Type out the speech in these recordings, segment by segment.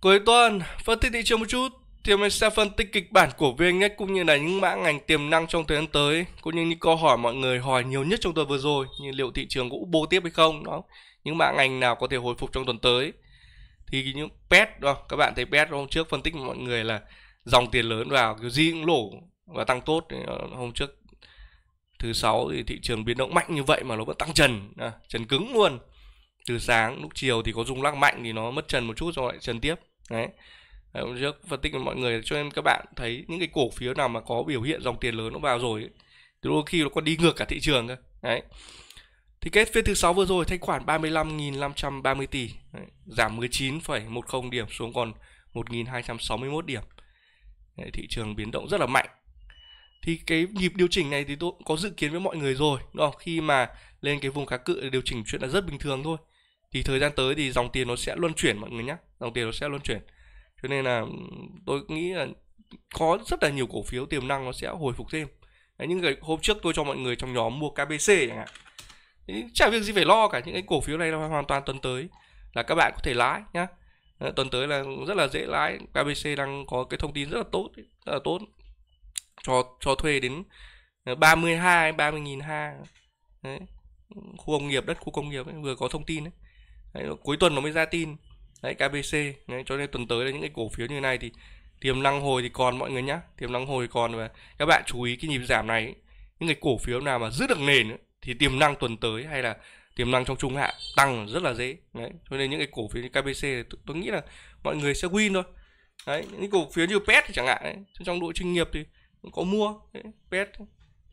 Cuối tuần, phân tích thị trường một chút. Thì mình sẽ phân tích kịch bản của VNX cũng như là những mã ngành tiềm năng trong thời gian tới cũng như những câu hỏi mọi người hỏi nhiều nhất trong tuần vừa rồi như liệu thị trường có bô tiếp hay không đó những mã ngành nào có thể hồi phục trong tuần tới thì những pet đó các bạn thấy pet hôm trước phân tích mọi người là dòng tiền lớn vào kiểu gì cũng lỗ và tăng tốt ờ, hôm trước thứ sáu thì thị trường biến động mạnh như vậy mà nó vẫn tăng trần trần cứng luôn từ sáng lúc chiều thì có rung lắc mạnh thì nó mất trần một chút rồi lại trần tiếp đấy hôm trước phân tích với mọi người cho nên các bạn thấy những cái cổ phiếu nào mà có biểu hiện dòng tiền lớn nó vào rồi thì đôi khi nó còn đi ngược cả thị trường cơ đấy thì kết phiên thứ sáu vừa rồi thanh khoản 35.530 tỷ đấy. giảm 19,10 điểm xuống còn 1.261 điểm đấy. thị trường biến động rất là mạnh thì cái nhịp điều chỉnh này thì tôi cũng có dự kiến với mọi người rồi đúng không khi mà lên cái vùng kháng cự điều chỉnh chuyện là rất bình thường thôi thì thời gian tới thì dòng tiền nó sẽ luân chuyển mọi người nhé dòng tiền nó sẽ luân chuyển cho nên là ừ, tôi nghĩ là có rất là nhiều cổ phiếu tiềm năng nó sẽ hồi phục thêm Đấy, những cái hôm trước tôi cho mọi người trong nhóm mua KBC chẳng hạn chả việc gì phải lo cả những cái cổ phiếu này là hoàn toàn tuần tới là các bạn có thể lái nhá tuần tới là rất là dễ lái KBC đang có cái thông tin rất là tốt rất là tốt cho cho thuê đến 32 ờ, 30 nghìn ha đấy. khu công nghiệp đất khu công nghiệp ấy, vừa có thông tin ấy. Đấy, cuối tuần nó mới ra tin đấy KBC đấy, cho nên tuần tới là những cái cổ phiếu như này thì tiềm năng hồi thì còn mọi người nhá tiềm năng hồi còn và các bạn chú ý cái nhịp giảm này những cái cổ phiếu nào mà giữ được nền ấy, thì tiềm năng tuần tới hay là tiềm năng trong trung hạn tăng rất là dễ đấy cho nên những cái cổ phiếu như KBC thì tôi nghĩ là mọi người sẽ win thôi đấy những cổ phiếu như pet chẳng hạn ấy, trong đội chuyên nghiệp thì có mua đấy, pet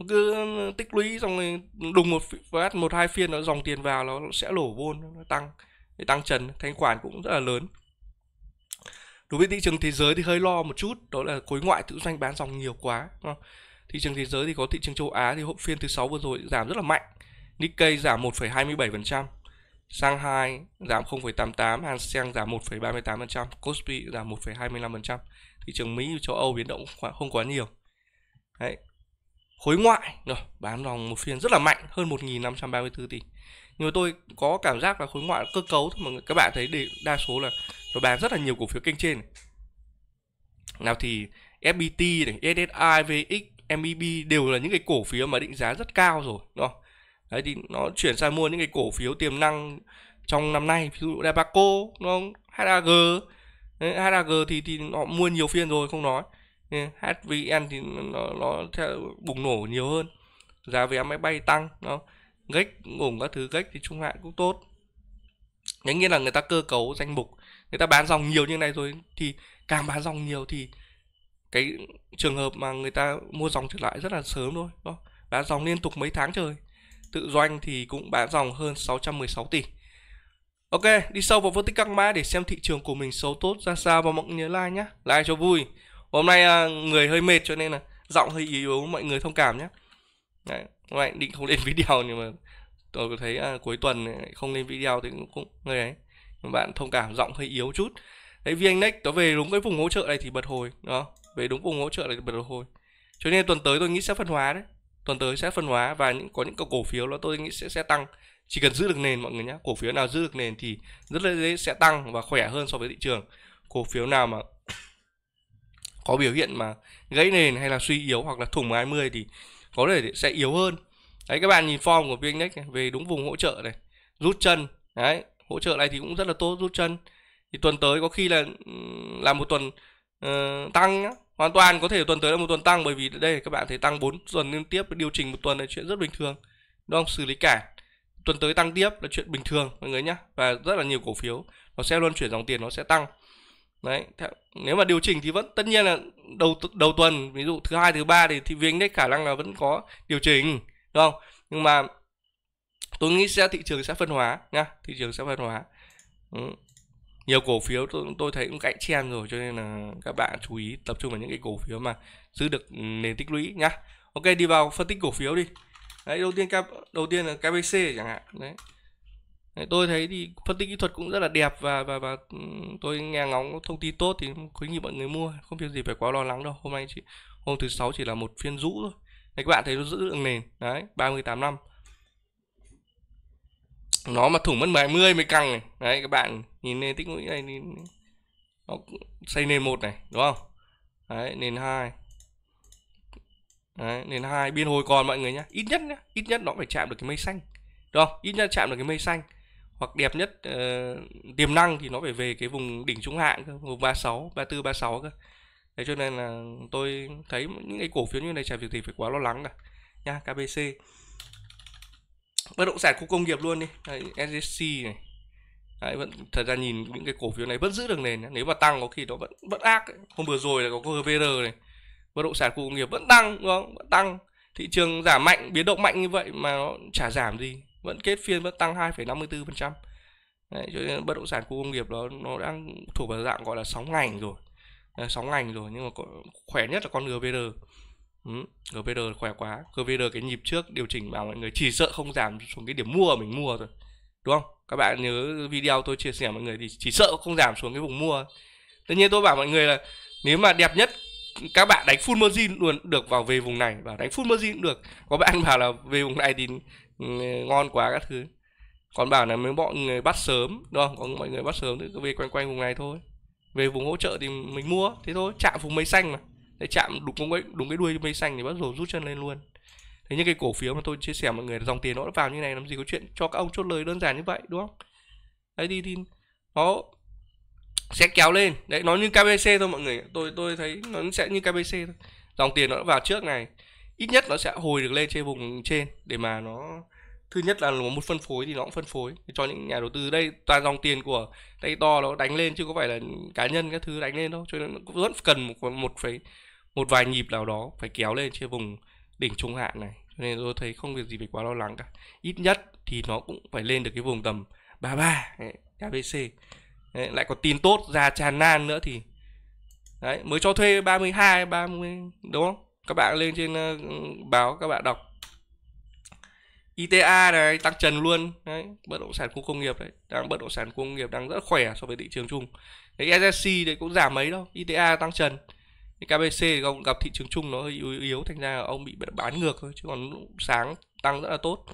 cứ tích lũy xong rồi đùng một phát e một hai phiên nó dòng tiền vào nó sẽ lổ vôn nó tăng để tăng trần thanh khoản cũng rất là lớn đối với thị trường thế giới thì hơi lo một chút đó là khối ngoại tự doanh bán dòng nhiều quá thị trường thế giới thì có thị trường châu Á thì hôm phiên thứ sáu vừa rồi giảm rất là mạnh Nikkei giảm 1,27% Shanghai giảm 0,88 Hang Seng giảm 1,38% Kospi giảm 1,25% thị trường Mỹ châu Âu biến động không quá nhiều Đấy. khối ngoại rồi bán dòng một phiên rất là mạnh hơn 1.534 tỷ người tôi có cảm giác là khối ngoại cơ cấu mà các bạn thấy để đa số là nó bán rất là nhiều cổ phiếu kênh trên này. nào thì FPT này SSI VX MEB đều là những cái cổ phiếu mà định giá rất cao rồi đó đấy thì nó chuyển sang mua những cái cổ phiếu tiềm năng trong năm nay ví dụ Dabaco nó HAG HAG thì thì họ mua nhiều phiên rồi không nói HVN thì nó, nó theo bùng nổ nhiều hơn giá vé máy bay tăng đó gách ủng các thứ gách thì trung hạn cũng tốt đấy nhiên là người ta cơ cấu danh mục người ta bán dòng nhiều như này rồi thì càng bán dòng nhiều thì cái trường hợp mà người ta mua dòng trở lại rất là sớm thôi đó bán dòng liên tục mấy tháng trời tự doanh thì cũng bán dòng hơn 616 tỷ Ok, đi sâu vào phân tích các mã để xem thị trường của mình xấu tốt ra sao và mọi người nhớ like nhé. Like cho vui. Hôm nay à, người hơi mệt cho nên là giọng hơi yếu, yếu mọi người thông cảm nhé. Đấy hôm nay định không lên video nhưng mà tôi có thấy à, cuối tuần này, không lên video thì cũng, người ấy bạn thông cảm giọng hơi yếu chút đấy vn index nó về đúng cái vùng hỗ trợ này thì bật hồi đó về đúng vùng hỗ trợ này thì bật hồi cho nên tuần tới tôi nghĩ sẽ phân hóa đấy tuần tới sẽ phân hóa và những có những cổ phiếu nó tôi nghĩ sẽ sẽ tăng chỉ cần giữ được nền mọi người nhé cổ phiếu nào giữ được nền thì rất là dễ sẽ tăng và khỏe hơn so với thị trường cổ phiếu nào mà có biểu hiện mà gãy nền hay là suy yếu hoặc là thủng 20 thì có thể sẽ yếu hơn đấy các bạn nhìn form của vn này, về đúng vùng hỗ trợ này rút chân đấy hỗ trợ này thì cũng rất là tốt rút chân thì tuần tới có khi là là một tuần uh, tăng nhá. hoàn toàn có thể tuần tới là một tuần tăng bởi vì đây các bạn thấy tăng 4 tuần liên tiếp điều chỉnh một tuần là chuyện rất bình thường nó không xử lý cả tuần tới tăng tiếp là chuyện bình thường mọi người nhá và rất là nhiều cổ phiếu nó sẽ luân chuyển dòng tiền nó sẽ tăng đấy nếu mà điều chỉnh thì vẫn tất nhiên là đầu đầu tuần ví dụ thứ hai thứ ba thì thị viên đấy khả năng là vẫn có điều chỉnh đúng không nhưng mà tôi nghĩ sẽ thị trường sẽ phân hóa nha thị trường sẽ phân hóa ừ. nhiều cổ phiếu tôi, tôi thấy cũng cạnh chen rồi cho nên là các bạn chú ý tập trung vào những cái cổ phiếu mà giữ được nền tích lũy nhá ok đi vào phân tích cổ phiếu đi đấy đầu tiên đầu tiên là kbc chẳng hạn đấy tôi thấy thì phân tích kỹ thuật cũng rất là đẹp và và và ừ, tôi nghe ngóng thông tin tốt thì khuyến nghị mọi người mua không việc gì phải quá lo lắng đâu hôm nay chỉ hôm thứ sáu chỉ là một phiên rũ thôi đấy các bạn thấy nó giữ được nền đấy 38 năm nó mà thủng mất 10 mới căng này đấy các bạn nhìn lên tích lũy này nhìn nó xây nền một này đúng không đấy nền hai đấy nền hai biên hồi còn mọi người nhá ít nhất nhá ít nhất nó phải chạm được cái mây xanh đúng không ít nhất chạm được cái mây xanh hoặc đẹp nhất uh, tiềm năng thì nó phải về cái vùng đỉnh trung hạn cơ, vùng 36, 34, 36 cơ. Thế cho nên là tôi thấy những cái cổ phiếu như này chả việc gì phải quá lo lắng cả nha KBC. Bất động sản khu công nghiệp luôn đi, Đấy, SSC này. Đấy, vẫn thật ra nhìn những cái cổ phiếu này vẫn giữ được nền nếu mà tăng có khi nó vẫn vẫn ác ấy. hôm vừa rồi là có GVR này bất động sản khu công nghiệp vẫn tăng đúng không vẫn tăng thị trường giảm mạnh biến động mạnh như vậy mà nó chả giảm gì vẫn kết phiên vẫn tăng 2,54% Đấy, cho nên bất động sản khu công nghiệp đó nó đang thuộc vào dạng gọi là sóng ngành rồi à, sóng ngành rồi nhưng mà có, khỏe nhất là con GVR ừ, GVR khỏe quá GVR cái nhịp trước điều chỉnh mà mọi người chỉ sợ không giảm xuống cái điểm mua mình mua rồi đúng không các bạn nhớ video tôi chia sẻ mọi người thì chỉ sợ không giảm xuống cái vùng mua tất nhiên tôi bảo mọi người là nếu mà đẹp nhất các bạn đánh full margin luôn được vào về vùng này và đánh full margin được có bạn bảo là về vùng này thì Ừ, ngon quá các thứ còn bảo là mấy bọn người bắt sớm đúng không có mọi người bắt sớm thì cứ về quanh quanh vùng này thôi về vùng hỗ trợ thì mình mua thế thôi chạm vùng mây xanh mà để chạm đúng cái, đúng cái đuôi mây xanh thì bắt đầu rút chân lên luôn thế những cái cổ phiếu mà tôi chia sẻ mọi người dòng tiền nó đã vào như này làm gì có chuyện cho các ông chốt lời đơn giản như vậy đúng không đấy đi thì nó sẽ kéo lên đấy nó như kbc thôi mọi người tôi tôi thấy nó sẽ như kbc thôi dòng tiền nó đã vào trước này ít nhất nó sẽ hồi được lên trên vùng trên để mà nó thứ nhất là nó muốn phân phối thì nó cũng phân phối cho những nhà đầu tư đây toàn dòng tiền của tay to nó đánh lên chứ có phải là cá nhân các thứ đánh lên đâu cho nên nó vẫn cần một một phải một vài nhịp nào đó phải kéo lên trên vùng đỉnh trung hạn này cho nên tôi thấy không việc gì phải quá lo lắng cả ít nhất thì nó cũng phải lên được cái vùng tầm 33 ABC đấy, lại có tin tốt ra tràn nan nữa thì đấy mới cho thuê 32 30 đúng không các bạn lên trên ờ, báo các bạn đọc ITA này tăng trần luôn đấy bất động sản khu công nghiệp đấy đang bất động sản khu công nghiệp đang rất khỏe so với thị trường chung cái SSC đấy cũng giảm mấy đâu ITA tăng trần thì KBC thì gặp thị trường chung nó hơi yếu, yếu thành ra ông bị bán ngược thôi chứ còn sáng tăng rất là tốt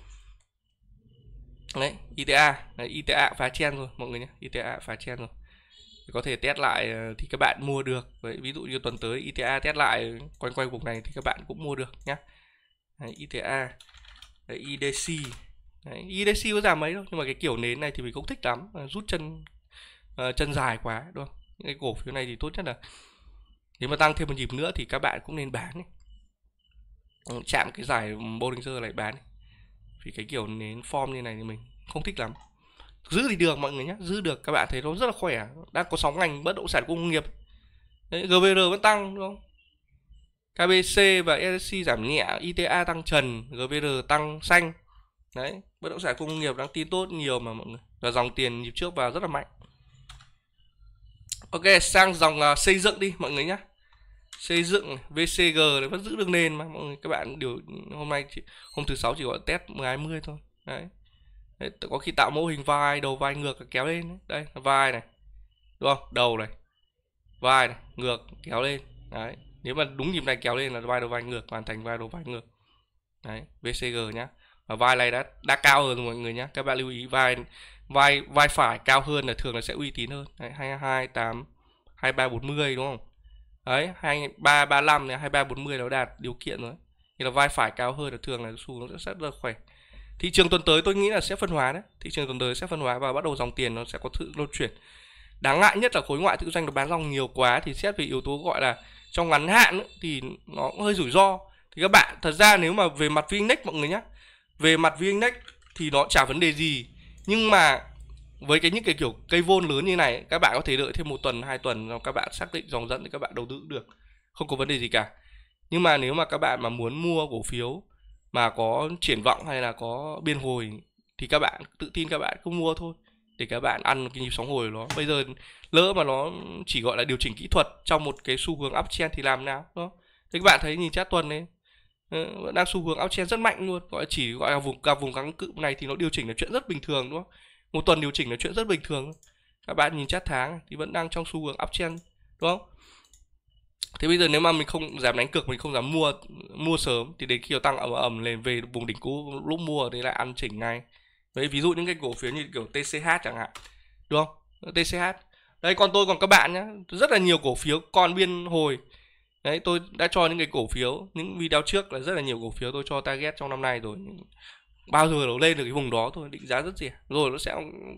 đấy ITA đấy, ITA phá chen rồi mọi người nhé ITA phá chen rồi có thể test lại ờ, thì các bạn mua được Đấy, ví dụ như tuần tới ITA test lại quanh quanh vùng này thì các bạn cũng mua được nhé Đấy, ITA Đấy, IDC Đấy, IDC có giảm mấy đâu nhưng mà cái kiểu nến này thì mình cũng thích lắm ờ, rút chân uh, chân dài quá đúng không những cái cổ phiếu này thì tốt nhất là nếu mà tăng thêm một nhịp nữa thì các bạn cũng nên bán ừ, chạm cái giải Bollinger lại bán ấy. vì cái kiểu nến form như này thì mình không thích lắm giữ thì được mọi người nhé giữ được các bạn thấy nó rất là khỏe đang có sóng ngành bất động sản công nghiệp Đấy, GVR vẫn tăng đúng không KBC và SC giảm nhẹ ITA tăng trần GVR tăng xanh đấy bất động sản công nghiệp đang tin tốt nhiều mà mọi người và dòng tiền nhịp trước vào rất là mạnh ok sang dòng uh, xây dựng đi mọi người nhé xây dựng VCG vẫn giữ được nền mà mọi người các bạn điều hôm nay chỉ, hôm thứ sáu chỉ gọi test 20 thôi đấy đấy, có khi tạo mô hình vai đầu vai ngược kéo lên đây vai này đúng không đầu này vai này ngược kéo lên đấy nếu mà đúng nhịp này kéo lên là vai đầu vai ngược hoàn thành vai đầu vai ngược đấy VCG nhá và vai này đã đã cao hơn mọi người nhá các bạn lưu ý vai vai vai phải cao hơn là thường là sẽ uy tín hơn đấy, 22 8 23 40 đúng không đấy 23 35 này 23 40 nó đạt điều kiện rồi thì là vai phải cao hơn là thường là xu nó rất, rất là khỏe thị trường tuần tới tôi nghĩ là sẽ phân hóa đấy thị trường tuần tới sẽ phân hóa và bắt đầu dòng tiền nó sẽ có sự lưu chuyển đáng ngại nhất là khối ngoại tự doanh nó bán dòng nhiều quá thì xét về yếu tố gọi là trong ngắn hạn ấy, thì nó cũng hơi rủi ro thì các bạn thật ra nếu mà về mặt vn mọi người nhé về mặt vn thì nó chả vấn đề gì nhưng mà với cái những cái kiểu cây vôn lớn như này các bạn có thể đợi thêm một tuần hai tuần rồi các bạn xác định dòng dẫn thì các bạn đầu tư được không có vấn đề gì cả nhưng mà nếu mà các bạn mà muốn mua cổ phiếu mà có triển vọng hay là có biên hồi thì các bạn tự tin các bạn cứ mua thôi để các bạn ăn cái nhịp sóng hồi của nó bây giờ lỡ mà nó chỉ gọi là điều chỉnh kỹ thuật trong một cái xu hướng uptrend thì làm nào đó thế các bạn thấy nhìn chat tuần đấy ờ, vẫn đang xu hướng uptrend rất mạnh luôn gọi chỉ gọi là vùng cả vùng kháng cự này thì nó điều chỉnh là chuyện rất bình thường đúng không một tuần điều chỉnh là chuyện rất bình thường các bạn nhìn chat tháng thì vẫn đang trong xu hướng uptrend đúng không thế bây giờ nếu mà mình không dám đánh cược mình không dám mua mua sớm thì đến khi nó tăng ẩm ẩm lên về vùng đỉnh cũ lúc mua thì lại ăn chỉnh ngay đấy ví dụ những cái cổ phiếu như kiểu TCH chẳng hạn đúng không TCH đấy còn tôi còn các bạn nhá rất là nhiều cổ phiếu còn biên hồi đấy tôi đã cho những cái cổ phiếu những video trước là rất là nhiều cổ phiếu tôi cho target trong năm nay rồi bao giờ nó lên được cái vùng đó thôi định giá rất rẻ à? rồi nó sẽ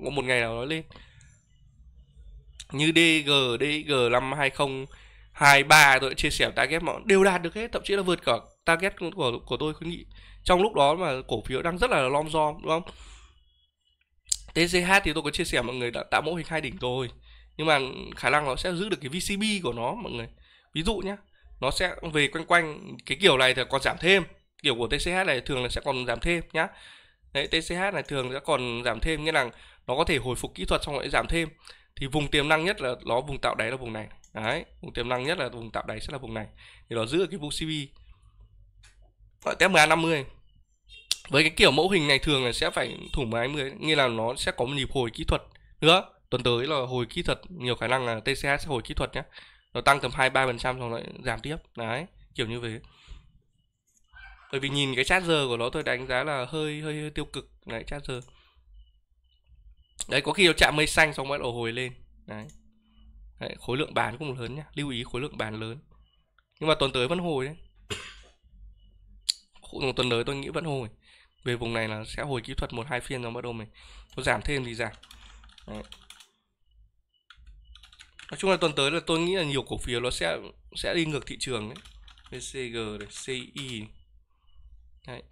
có một ngày nào nó lên như DG DG năm hai 2020 hai ba tôi đã chia sẻ target mọi đều đạt được hết thậm chí là vượt cả target của của tôi khuyến nghị trong lúc đó mà cổ phiếu đang rất là lom rom đúng không TCH thì tôi có chia sẻ mọi người đã tạo mẫu hình hai đỉnh rồi nhưng mà khả năng nó sẽ giữ được cái VCB của nó mọi người ví dụ nhá nó sẽ về quanh quanh cái kiểu này thì còn giảm thêm kiểu của TCH này thường là sẽ còn giảm thêm nhá đấy TCH này thường sẽ còn giảm thêm nghĩa là nó có thể hồi phục kỹ thuật xong lại giảm thêm thì vùng tiềm năng nhất là nó vùng tạo đáy là vùng này đấy vùng tiềm năng nhất là vùng tạo đáy sẽ là vùng này thì nó giữ ở cái vùng CB gọi TMA 50 với cái kiểu mẫu hình này thường là sẽ phải thủ máy 10 nghĩa là nó sẽ có một nhịp hồi kỹ thuật nữa tuần tới là hồi kỹ thuật nhiều khả năng là TCH sẽ hồi kỹ thuật nhé nó tăng tầm 2-3% xong lại giảm tiếp đấy kiểu như thế bởi vì nhìn cái giờ của nó tôi đánh giá là hơi hơi, hơi tiêu cực đấy giờ đấy có khi nó chạm mây xanh xong bắt đầu hồi lên đấy đấy, khối lượng bán cũng lớn nhá lưu ý khối lượng bán lớn nhưng mà tuần tới vẫn hồi đấy tuần tới tôi nghĩ vẫn hồi về vùng này là sẽ hồi kỹ thuật một hai phiên rồi bắt đầu mình có giảm thêm thì giảm đấy. nói chung là tuần tới là tôi nghĩ là nhiều cổ phiếu nó sẽ sẽ đi ngược thị trường đấy VCG này, CI đấy.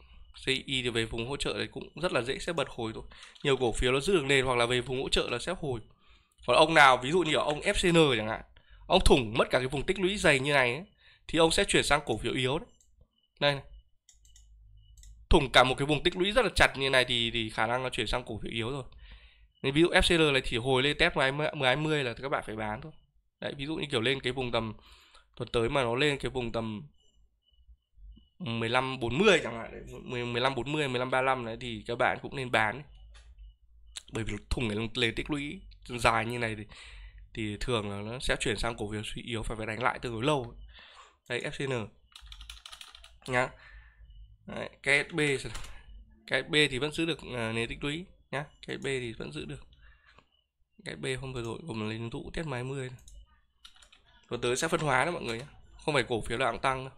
CI thì về vùng hỗ trợ đấy cũng rất là dễ sẽ bật hồi thôi nhiều cổ phiếu nó giữ được nền hoặc là về vùng hỗ trợ là sẽ hồi còn ông nào ví dụ như ở ông FCN chẳng hạn ông thủng mất cả cái vùng tích lũy dày như này ấy, thì ông sẽ chuyển sang cổ phiếu yếu đấy đây này. thủng cả một cái vùng tích lũy rất là chặt như này thì thì khả năng nó chuyển sang cổ phiếu yếu rồi nên ví dụ FCL này thì hồi lên test 1020 là các bạn phải bán thôi đấy ví dụ như kiểu lên cái vùng tầm tuần tới mà nó lên cái vùng tầm 15 40 chẳng hạn đấy, 15 40 15 35 đấy thì các bạn cũng nên bán bởi vì thùng này lên tích lũy dài như này thì, thì thường là nó sẽ chuyển sang cổ phiếu suy yếu phải phải đánh lại tương đối lâu đấy FCN nhá đấy, KSB KSB thì vẫn giữ được uh, nền tích lũy nhá KSB thì vẫn giữ được KSB hôm vừa rồi gồm lên tụ tiết máy 10 tuần tới sẽ phân hóa đó mọi người nhá không phải cổ phiếu nào tăng tăng đâu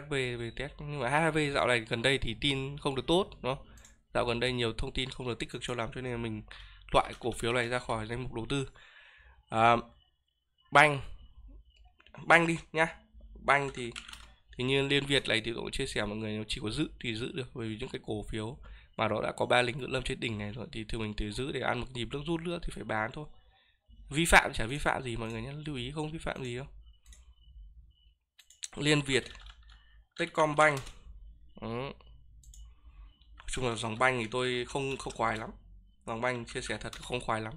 HHV về test nhưng mà HHV dạo này gần đây thì tin không được tốt đúng không? Dạo gần đây nhiều thông tin không được tích cực cho làm cho nên là mình loại cổ phiếu này ra khỏi danh mục đầu tư à, banh banh đi nhá banh thì thì như liên việt này thì tôi chia sẻ mọi người nếu chỉ có giữ thì giữ được bởi vì những cái cổ phiếu mà nó đã có ba lính ngự lâm trên đỉnh này rồi thì thường mình từ giữ để ăn một nhịp nước rút nữa thì phải bán thôi vi phạm chả vi phạm gì mọi người nhé lưu ý không vi phạm gì đâu liên việt techcombank ừ. nói chung là dòng banh thì tôi không không quài lắm Hoàng Banh chia sẻ thật không khoái lắm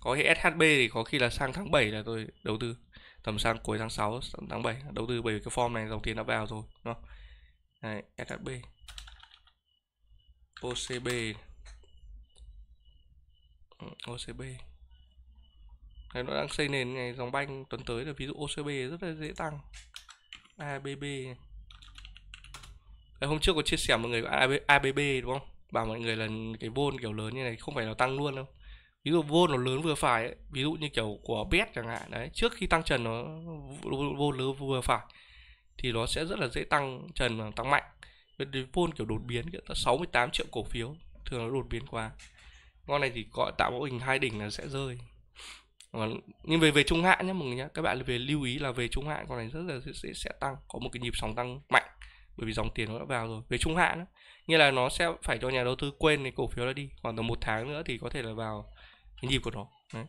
có cái SHB thì có khi là sang tháng 7 là tôi đầu tư tầm sang cuối tháng 6 tháng 7 đầu tư bởi vì cái form này dòng tiền đã vào rồi đúng không Đấy, SHB OCB ừ, OCB Đấy, nó đang xây nền ngày dòng banh tuần tới là ví dụ OCB rất là dễ tăng ABB Đấy, hôm trước có chia sẻ mọi người ABB đúng không bảo mọi người là cái vôn kiểu lớn như này không phải là tăng luôn đâu ví dụ vôn nó lớn vừa phải ấy. ví dụ như kiểu của bét chẳng hạn đấy trước khi tăng trần nó vôn lớn vừa phải thì nó sẽ rất là dễ tăng trần và tăng mạnh vôn kiểu đột biến kiểu 68 triệu cổ phiếu thường nó đột biến quá con này thì gọi tạo mẫu hình hai đỉnh là sẽ rơi nhưng về về trung hạn nhé mọi người nhé các bạn về lưu ý là về trung hạn con này rất là sẽ, sẽ tăng có một cái nhịp sóng tăng mạnh bởi vì dòng tiền nó đã vào rồi về trung hạn nghĩa là nó sẽ phải cho nhà đầu tư quên cái cổ phiếu đó đi khoảng tầm một tháng nữa thì có thể là vào cái nhịp của nó Đấy.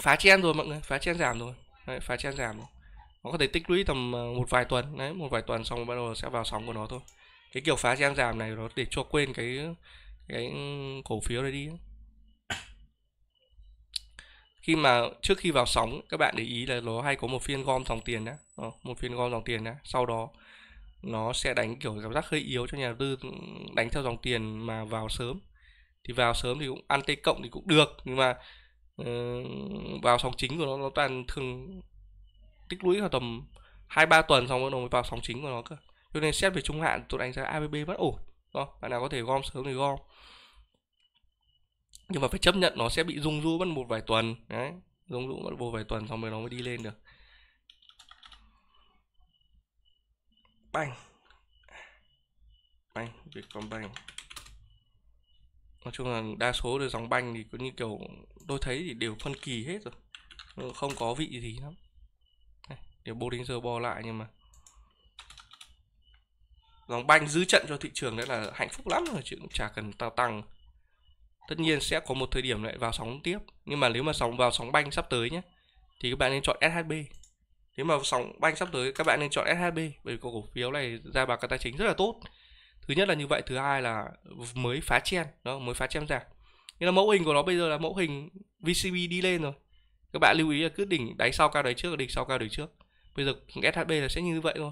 phá chen rồi mọi người phá chen giảm rồi Đấy, phá chen giảm rồi nó có thể tích lũy tầm ờ, một vài tuần đấy một vài tuần xong bắt đầu sẽ vào sóng của nó thôi cái kiểu phá chen giảm này nó để cho quên cái cái ừ, cổ phiếu đấy đi khi mà trước khi vào sóng các bạn để ý là nó hay có một phiên gom dòng tiền đó ờ, một phiên gom dòng tiền đó sau đó nó sẽ đánh kiểu cảm giác hơi yếu cho nhà đầu tư đánh theo dòng tiền mà vào sớm thì vào sớm thì cũng ăn tây cộng thì cũng được nhưng mà uh, vào sóng chính của nó nó toàn thường tích lũy vào tầm hai ba tuần xong nó mới vào sóng chính của nó cơ cho nên xét về trung hạn tôi đánh giá ABB vẫn ổn đó bạn nào có thể gom sớm thì gom nhưng mà phải chấp nhận nó sẽ bị rung ru mất một vài tuần đấy rung ru mất một vài tuần xong rồi nó mới đi lên được Banh Banh, Vietcombank Nói chung là đa số được dòng banh thì có như kiểu tôi thấy thì đều phân kỳ hết rồi ờ, Không có vị gì lắm Đều Bollinger bo lại nhưng mà Dòng banh giữ trận cho thị trường đấy là hạnh phúc lắm rồi chứ cũng chả cần tao tăng Tất nhiên sẽ có một thời điểm lại vào sóng tiếp Nhưng mà nếu mà sóng vào sóng banh sắp tới nhé Thì các bạn nên chọn SHB nếu mà sóng banh sắp tới các bạn nên chọn SHB bởi vì cổ phiếu này ra báo cáo tài chính rất là tốt. Thứ nhất là như vậy, thứ hai là mới phá chen, đó mới phá chen giảm. Nên là mẫu hình của nó bây giờ là mẫu hình VCB đi lên rồi. Các bạn lưu ý là cứ đỉnh đáy sau cao đáy trước, đỉnh sau cao đáy trước. Bây giờ SHB là sẽ như vậy thôi.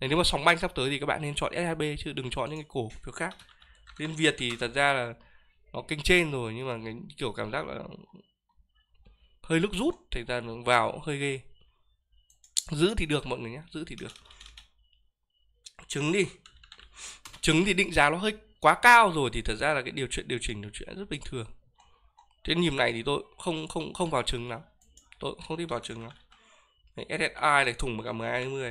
Nên nếu mà sóng banh sắp tới thì các bạn nên chọn SHB chứ đừng chọn những cái cổ phiếu khác. Liên Việt thì thật ra là nó kinh trên rồi nhưng mà cái kiểu cảm giác là hơi lúc rút thành ra nó vào hơi ghê giữ thì được mọi người nhé giữ thì được trứng đi trứng thì định giá nó hơi quá cao rồi thì thật ra là cái điều chuyện điều chỉnh điều chuyện rất bình thường trên nhịp này thì tôi không không không vào trứng lắm tôi không thích vào trứng lắm Đấy, SSI này thủng cả 12 20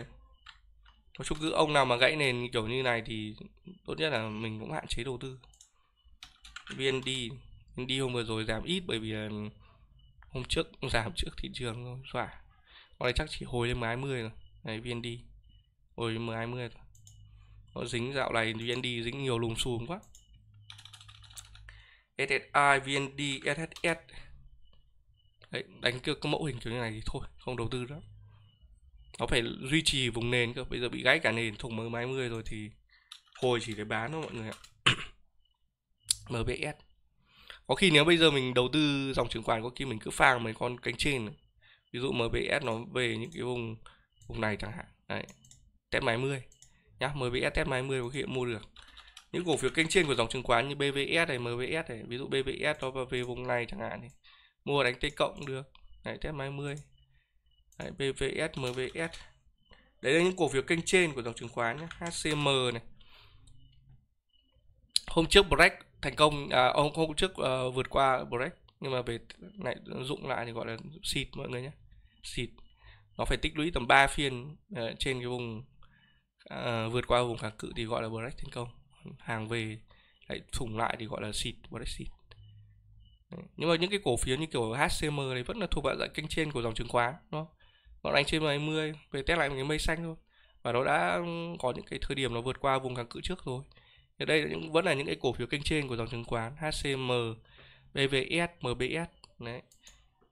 nói chung cứ ông nào mà gãy nền kiểu như này thì tốt nhất là mình cũng hạn chế đầu tư VND VND hôm vừa rồi giảm ít bởi vì hôm trước giảm trước thị trường rồi phải con này chắc chỉ hồi lên MA20 rồi đấy VND hồi lên 20 rồi nó dính dạo này VND dính nhiều lùm xùm quá SSI VND SSS đấy đánh kiểu các mẫu hình kiểu như này thì thôi không đầu tư nữa nó phải duy trì vùng nền cơ bây giờ bị gãy cả nền thùng mờ mai rồi thì hồi chỉ để bán thôi mọi người ạ mbs có khi nếu bây giờ mình đầu tư dòng chứng khoán có khi mình cứ phang mấy con cánh trên này ví dụ mbs nó về những cái vùng vùng này chẳng hạn đấy test máy 10 nhá mbs test máy 10 có khi mua được những cổ phiếu kênh trên của dòng chứng khoán như bvs này mbs này ví dụ bvs nó về vùng này chẳng hạn thì mua đánh tây cộng được đấy test máy 10 đấy, bvs mbs đấy là những cổ phiếu kênh trên của dòng chứng khoán nhé. hcm này hôm trước break thành công à, hôm, hôm trước uh, vượt qua break nhưng mà về lại dụng lại thì gọi là xịt mọi người nhé xịt nó phải tích lũy tầm 3 phiên uh, trên cái vùng uh, vượt qua vùng kháng cự thì gọi là break thành công hàng về lại thủng lại thì gọi là xịt break xịt nhưng mà những cái cổ phiếu như kiểu HCM này vẫn là thuộc vào dạng kênh trên của dòng chứng khoán đúng không nó đánh trên 20 về test lại một cái mây xanh thôi và nó đã có những cái thời điểm nó vượt qua vùng kháng cự trước rồi thì đây là những, vẫn là những cái cổ phiếu kênh trên của dòng chứng khoán HCM BVS, MBS đấy.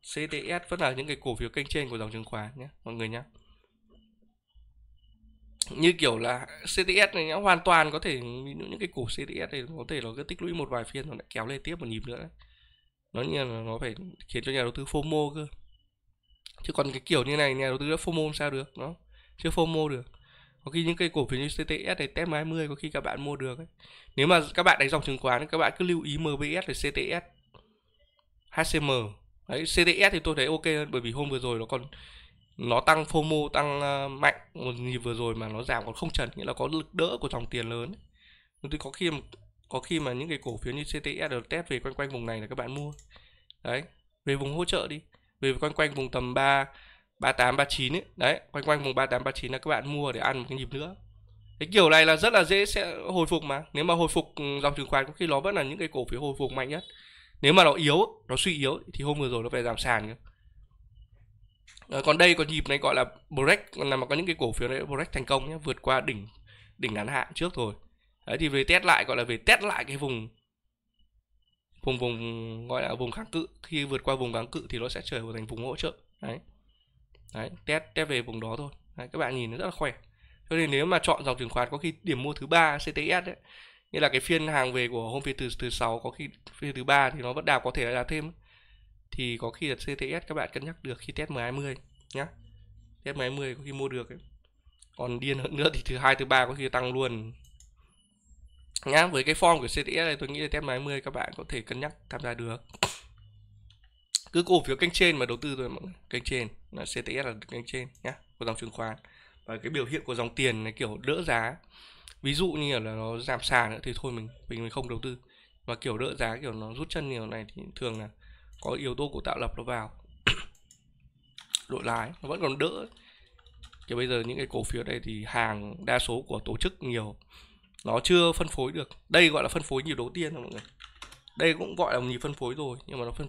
CTS vẫn là những cái cổ phiếu kênh trên của dòng chứng khoán nhé mọi người nhé như kiểu là CTS này nhá, hoàn toàn có thể những cái cổ CTS này có thể nó cứ tích lũy một vài phiên nó lại kéo lên tiếp một nhịp nữa đấy. nó như là nó phải khiến cho nhà đầu tư FOMO cơ chứ còn cái kiểu như này nhà đầu tư đã FOMO làm sao được nó chưa FOMO được có khi những cái cổ phiếu như CTS này test 20 có khi các bạn mua được ấy. nếu mà các bạn đánh dòng chứng khoán các bạn cứ lưu ý MBS rồi CTS HCM đấy CDS thì tôi thấy ok hơn bởi vì hôm vừa rồi nó còn nó tăng FOMO tăng uh, mạnh một nhịp vừa rồi mà nó giảm còn không trần nghĩa là có lực đỡ của dòng tiền lớn thì có khi mà, có khi mà những cái cổ phiếu như CTS được test về quanh quanh vùng này là các bạn mua đấy về vùng hỗ trợ đi về quanh quanh vùng tầm 3 38 39 ấy đấy quanh quanh vùng 38 39 là các bạn mua để ăn một cái nhịp nữa cái kiểu này là rất là dễ sẽ hồi phục mà nếu mà hồi phục ừ, dòng chứng khoán có khi nó vẫn là những cái cổ phiếu hồi phục mạnh nhất nếu mà nó yếu nó suy yếu thì hôm vừa rồi nó phải giảm sàn à, còn đây có nhịp này gọi là break là mà có những cái cổ phiếu này break thành công nhé vượt qua đỉnh đỉnh ngắn hạn trước rồi đấy thì về test lại gọi là về test lại cái vùng vùng vùng gọi là vùng kháng cự khi vượt qua vùng kháng cự thì nó sẽ trở thành vùng hỗ trợ đấy đấy test test về vùng đó thôi đấy, các bạn nhìn nó rất là khỏe cho nên nếu mà chọn dòng chứng khoán có khi điểm mua thứ ba CTS đấy như là cái phiên hàng về của hôm phiên thứ thứ sáu có khi phiên thứ ba thì nó vẫn đào có thể là thêm thì có khi là CTS các bạn cân nhắc được khi test 120 nhá test 120 có khi mua được ấy. còn điên hơn nữa thì thứ hai thứ ba có khi tăng luôn nhá với cái form của CTS này tôi nghĩ là test 120 các bạn có thể cân nhắc tham gia được cứ cổ phiếu kênh trên mà đầu tư thôi kênh trên là CTS là kênh trên nhá của dòng chứng khoán và cái biểu hiện của dòng tiền này kiểu đỡ giá ví dụ như là nó giảm sàn nữa thì thôi mình mình mình không đầu tư và kiểu đỡ giá kiểu nó rút chân nhiều này thì thường là có yếu tố của tạo lập nó vào đội lái nó vẫn còn đỡ kiểu bây giờ những cái cổ phiếu đây thì hàng đa số của tổ chức nhiều nó chưa phân phối được đây gọi là phân phối nhịp đầu tiên rồi mọi người đây cũng gọi là một nhịp phân phối rồi nhưng mà nó phân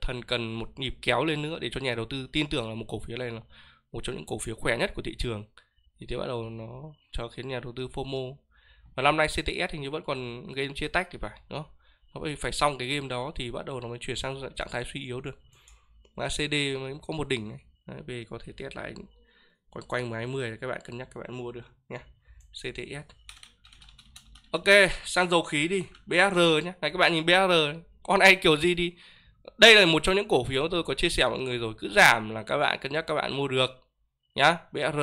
thần cần một nhịp kéo lên nữa để cho nhà đầu tư tin tưởng là một cổ phiếu này là một trong những cổ phiếu khỏe nhất của thị trường thì thế bắt đầu nó cho khiến nhà đầu tư FOMO và năm nay CTS thì như vẫn còn game chia tách thì phải đó nó phải xong cái game đó thì bắt đầu nó mới chuyển sang trạng thái suy yếu được mà CD mới có một đỉnh này Đấy, về có thể test lại quanh quanh 10 để các bạn cân nhắc các bạn mua được nha CTS Ok sang dầu khí đi BR nhé này các bạn nhìn BR con này kiểu gì đi đây là một trong những cổ phiếu tôi có chia sẻ mọi người rồi cứ giảm là các bạn cân nhắc các bạn mua được nhá BR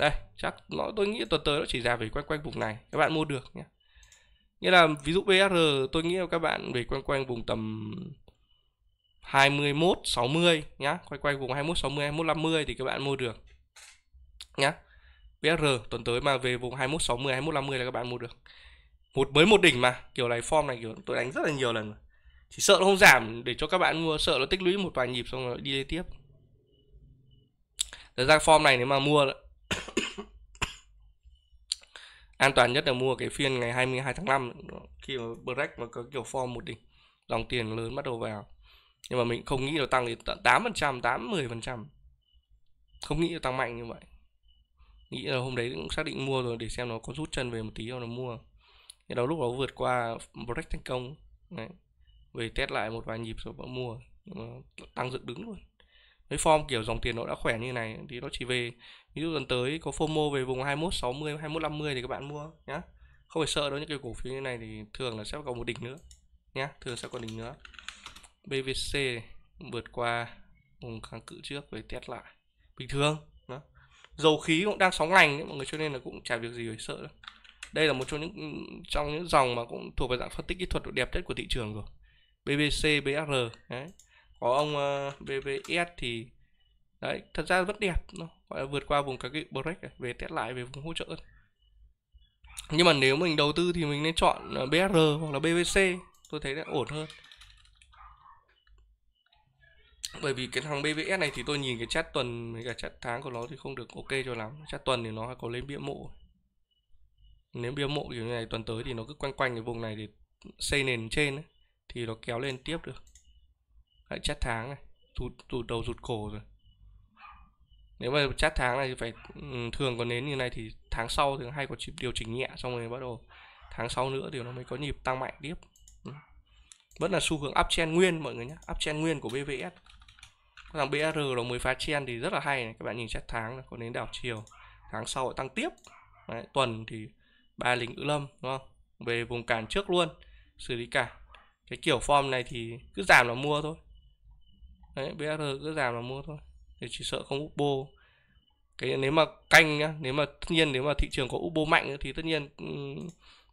đây chắc nó tôi nghĩ tuần tới nó chỉ ra về quanh quanh vùng này các bạn mua được nhé như là ví dụ BR tôi nghĩ là các bạn về quanh quanh vùng tầm 21 60 nhá quanh quanh vùng 21 60 21 50 thì các bạn mua được nhá BR tuần tới mà về vùng 21 60 21 50 là các bạn mua được một mới một đỉnh mà kiểu này form này kiểu tôi đánh rất là nhiều lần chỉ sợ nó không giảm để cho các bạn mua sợ nó tích lũy một vài nhịp xong rồi đi tiếp Thật ra form này nếu mà mua an toàn nhất là mua cái phiên ngày 22 tháng 5 khi mà break và có kiểu form một đỉnh dòng tiền lớn bắt đầu vào nhưng mà mình không nghĩ là tăng đến tận 8 phần trăm 80 phần trăm không nghĩ là tăng mạnh như vậy nghĩ là hôm đấy cũng xác định mua rồi để xem nó có rút chân về một tí không nó mua nhưng đó lúc nó vượt qua break thành công đấy về test lại một vài nhịp rồi vẫn mua tăng dựng đứng luôn với form kiểu dòng tiền nó đã khỏe như này thì nó chỉ về ví dụ tuần tới có FOMO về vùng 21 60 21 50 thì các bạn mua nhá không phải sợ đâu những cái cổ phiếu như này thì thường là sẽ có một đỉnh nữa nhá thường sẽ có đỉnh nữa BVC vượt qua vùng kháng cự trước về test lại bình thường đó. dầu khí cũng đang sóng lành mọi người cho nên là cũng chả việc gì phải sợ đâu đây là một trong những trong những dòng mà cũng thuộc về dạng phân tích kỹ thuật đẹp nhất của thị trường rồi BBC BR đấy có ông uh, thì đấy thật ra vẫn đẹp nó gọi là vượt qua vùng các cái break này, về test lại về vùng hỗ trợ này. nhưng mà nếu mình đầu tư thì mình nên chọn ờ, BR hoặc là BVC tôi thấy là ổn hơn bởi vì cái thằng BVS này thì tôi nhìn cái chat tuần với cả chat tháng của nó thì không được ok cho lắm chat tuần thì nó có lên bia mộ nếu bia mộ kiểu như này tuần tới thì nó cứ quanh quanh cái vùng này để xây nền trên ấy, thì nó kéo lên tiếp được Đấy, chát tháng này rụt, rụt đầu rụt cổ rồi nếu mà chát tháng này thì phải ừ, thường còn nến như này thì tháng sau thì hay có điều chỉnh nhẹ xong rồi bắt đầu tháng sau nữa thì nó mới có nhịp tăng mạnh tiếp ừ. vẫn là xu hướng uptrend nguyên mọi người nhé uptrend nguyên của BVS thằng BR nó mới phá chen thì rất là hay này các bạn nhìn chát tháng có nến đảo chiều tháng sau lại tăng tiếp Đấy, tuần thì ba lính ngữ lâm đúng không về vùng cản trước luôn xử lý cả cái kiểu form này thì cứ giảm là mua thôi đấy BR cứ giảm là mua thôi thì chỉ sợ không upo. cái nếu mà canh nhá nếu mà tất nhiên nếu mà thị trường có upo mạnh thì tất nhiên ừ,